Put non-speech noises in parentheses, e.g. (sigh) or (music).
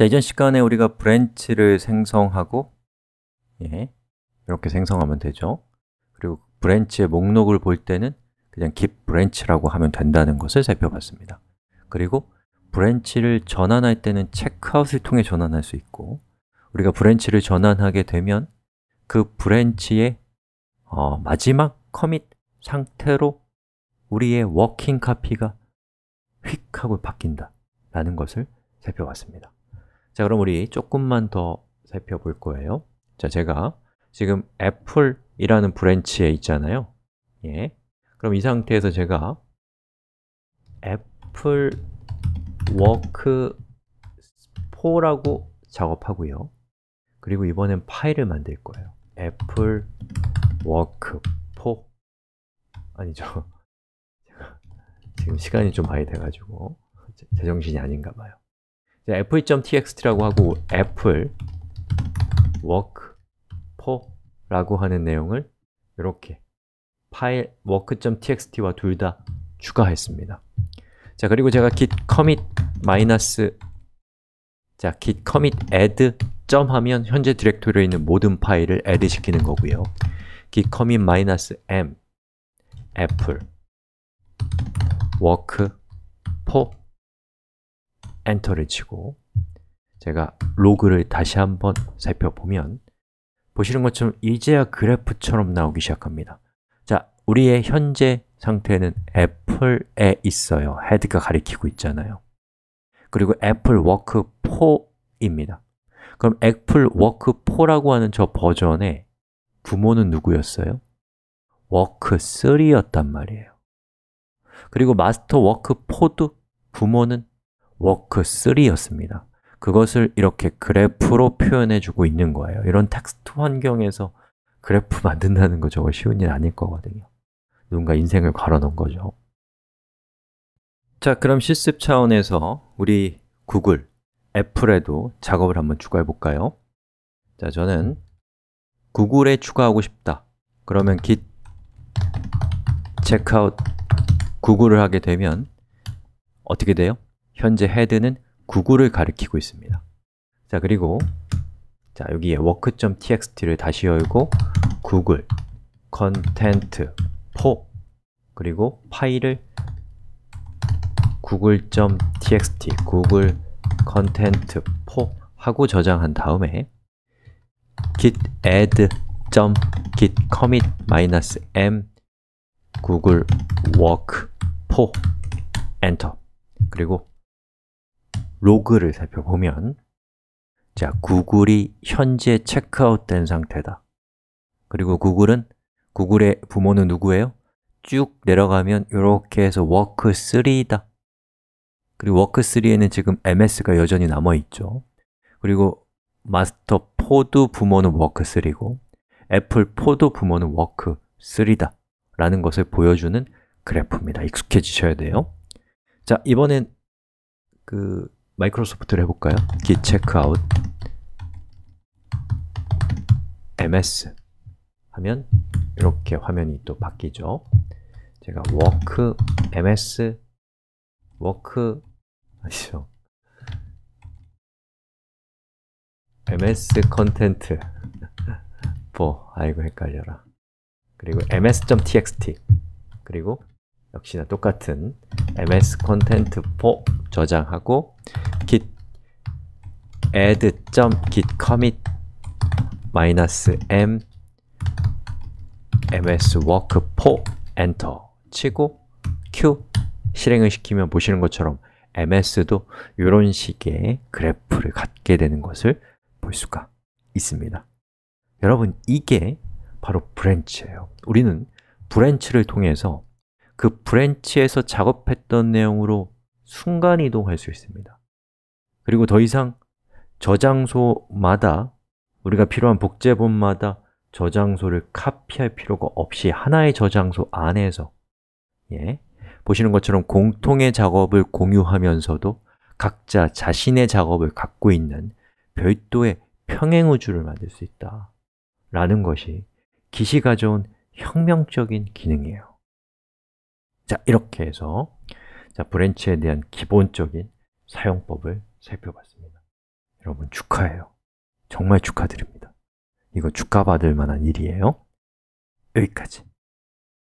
자, 이전 시간에 우리가 브랜치를 생성하고 예, 이렇게 생성하면 되죠 그리고 브랜치의 목록을 볼 때는 그냥 git 브랜치라고 하면 된다는 것을 살펴봤습니다 그리고 브랜치를 전환할 때는 체크 e c k o 을 통해 전환할 수 있고 우리가 브랜치를 전환하게 되면 그 브랜치의 어, 마지막 커밋 상태로 우리의 워킹 카피가 휙 하고 바뀐다 라는 것을 살펴봤습니다 자, 그럼 우리 조금만 더 살펴볼 거예요 자, 제가 지금 애플이라는 브랜치에 있잖아요 예. 그럼 이 상태에서 제가 애플 워크 4라고 작업하고요 그리고 이번엔 파일을 만들 거예요 애플 워크 4 아니죠 (laughs) 지금 시간이 좀 많이 돼가지고 제정신이 아닌가 봐요 f2.txt라고 하고 애플 워크 포라고 하는 내용을 이렇게 파일 work.txt와 둘 다 추가했습니다. 자, 그리고 제가 git commit 마이너스 자, git commit add 하면 현재 디렉토리에 있는 모든 파일을 add 시키는 거고요. git commit 마이너스 m 애플 워크 포 엔터를 치고 제가 로그를 다시 한번 살펴보면 보시는 것처럼 이제야 그래프처럼 나오기 시작합니다 자, 우리의 현재 상태는 애플에 있어요 헤드가 가리키고 있잖아요 그리고 애플 워크 4입니다 그럼 애플 워크 4라고 하는 저 버전의 부모는 누구였어요? 워크 3였단 말이에요 그리고 마스터 워크 4도 부모는 워크3였습니다. 그것을 이렇게 그래프로 표현해주고 있는 거예요. 이런 텍스트 환경에서 그래프 (laughs) 만든다는 거 저거 쉬운 일 아닐 거거든요. 누군가 인생을 갈아놓은 거죠. 자, 그럼 실습 차원에서 우리 구글, 애플에도 작업을 한번 추가해 볼까요? 자, 저는 구글에 추가하고 싶다. 그러면 git checkout 구글을 하게 되면 어떻게 돼요? 현재 헤드는 구글을 가리키고 있습니다 자, 그리고 자, 여기에 work.txt를 다시 열고 구글 컨텐트 포 그리고 파일을 구글.txt 구글 컨텐트 포 하고 저장한 다음에 git add git commit m 구글 work 포 엔터 그리고 로그를 살펴보면 자, 구글이 현재 체크아웃 된 상태다 그리고 구글은 구글의 부모는 누구예요? 쭉 내려가면 이렇게 해서 워크3다 그리고 워크3에는 지금 MS가 여전히 남아있죠 그리고 마스터 포드 부모는 워크3고 애플 포드 부모는 워크3다 라는 것을 보여주는 그래프입니다 익숙해지셔야 돼요 자, 이번엔 그 마이크로소프트를 해볼까요? git checkout ms 하면 이렇게 화면이 또 바뀌죠 제가 work ms work 아시죠? ms 컨텐트 4 아이고 헷갈려라 그리고 ms.txt 그리고 역시나 똑같은 ms c o n t e n t 4 저장하고 git add.git commit -m ms work 4 엔터 치고 q 실행을 시키면 보시는 것처럼 ms도 이런 식의 그래프를 갖게 되는 것을 볼 수가 있습니다. 여러분, 이게 바로 브랜치예요. 우리는 브랜치를 통해서 그 브랜치에서 작업했던 내용으로 순간 이동할 수 있습니다 그리고 더 이상 저장소마다 우리가 필요한 복제본마다 저장소를 카피할 필요가 없이 하나의 저장소 안에서 예, 보시는 것처럼 공통의 작업을 공유하면서도 각자 자신의 작업을 갖고 있는 별도의 평행우주를 만들 수 있다 라는 것이 기시 가져온 혁명적인 기능이에요 자, 이렇게 해서 자, 브랜치에 대한 기본적인 사용법을 살펴봤습니다 여러분 축하해요 정말 축하드립니다 이거 축하받을 만한 일이에요 여기까지